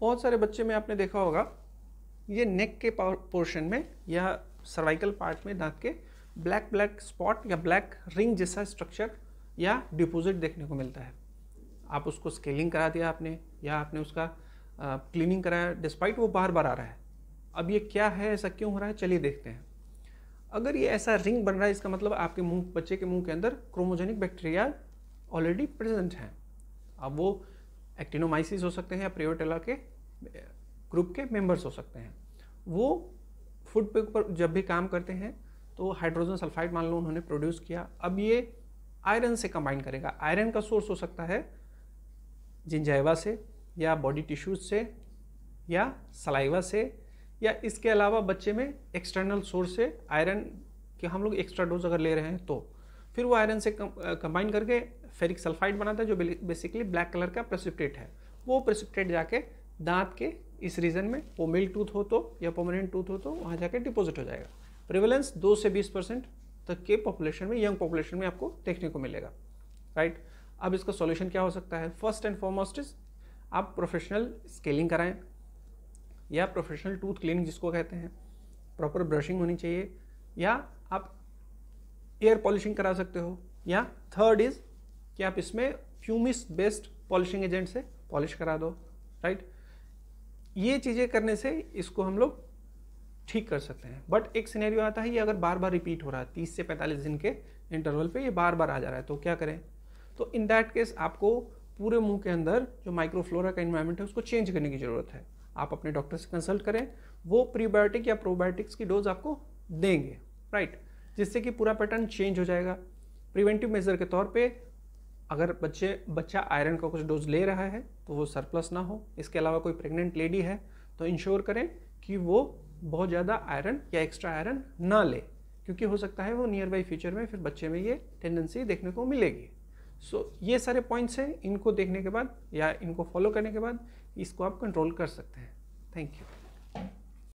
बहुत सारे बच्चे में आपने देखा होगा ये नेक के पोर्शन में या सर्वाइकल पार्ट में दांत के ब्लैक ब्लैक स्पॉट या ब्लैक रिंग जैसा स्ट्रक्चर या डिपोजिट देखने को मिलता है आप उसको स्केलिंग करा दिया आपने या आपने उसका क्लीनिंग कराया डिस्पाइट वो बार बार आ रहा है अब ये क्या है ऐसा क्यों हो रहा है चलिए देखते हैं अगर ये ऐसा रिंग बन रहा है इसका मतलब आपके मुंह बच्चे के मुंह के अंदर क्रोमोजेनिक बैक्टीरिया ऑलरेडी प्रेजेंट हैं अब वो एक्टिनोमाइसिस हो सकते हैं या प्रियोटेला के ग्रुप के मेंबर्स हो सकते हैं वो फूड पे ऊपर जब भी काम करते हैं तो हाइड्रोजन सल्फाइड मान लो उन्होंने प्रोड्यूस किया अब ये आयरन से कंबाइन करेगा आयरन का सोर्स हो सकता है जिंजाइवा से या बॉडी टिश्यूज से या सलाइवा से या इसके अलावा बच्चे में एक्सटर्नल सोर्स से आयरन कि हम लोग एक्स्ट्रा डोज अगर ले रहे हैं तो फिर वो आयरन से कंबाइन करके फेरिक सल्फाइड बनाता है जो बेसिकली ब्लैक कलर का प्रेसिप्टेट है वो प्रेसिप्टेट जाके दांत के इस रीजन में वो मिल्क टूथ हो तो या पर्मानेंट टूथ हो तो वहाँ जाके डिपॉजिट हो जाएगा प्रिवेलेंस दो से बीस परसेंट तक के पॉपुलेशन में यंग पॉपुलेशन में आपको देखने को मिलेगा राइट अब इसका सॉल्यूशन क्या हो सकता है फर्स्ट एंड फॉरमोस्ट इज आप प्रोफेशनल स्केलिंग कराएं या प्रोफेशनल टूथ क्लीनिंग जिसको कहते हैं प्रॉपर ब्रशिंग होनी चाहिए या आप एयर पॉलिशिंग करा सकते हो या थर्ड इज कि आप इसमें फ्यूमिस बेस्ड पॉलिशिंग एजेंट से पॉलिश करा दो राइट ये चीज़ें करने से इसको हम लोग ठीक कर सकते हैं बट एक सिनेरियो आता है ये अगर बार बार रिपीट हो रहा है तीस से पैंतालीस दिन के इंटरवल पे ये बार बार आ जा रहा है तो क्या करें तो इन दैट केस आपको पूरे मुंह के अंदर जो माइक्रोफ्लोरा का इन्वायरमेंट है उसको चेंज करने की ज़रूरत है आप अपने डॉक्टर से कंसल्ट करें वो प्रीबायोटिक या प्रोबायोटिक्स की डोज आपको देंगे राइट जिससे कि पूरा पैटर्न चेंज हो जाएगा प्रिवेंटिव मेजर के तौर पे अगर बच्चे बच्चा आयरन का कुछ डोज ले रहा है तो वो सरप्लस ना हो इसके अलावा कोई प्रेग्नेंट लेडी है तो इंश्योर करें कि वो बहुत ज़्यादा आयरन या एक्स्ट्रा आयरन ना ले क्योंकि हो सकता है वो नियर बाई फ्यूचर में फिर बच्चे में ये टेंडेंसी देखने को मिलेगी सो so, ये सारे पॉइंट्स हैं इनको देखने के बाद या इनको फॉलो करने के बाद इसको आप कंट्रोल कर सकते हैं थैंक यू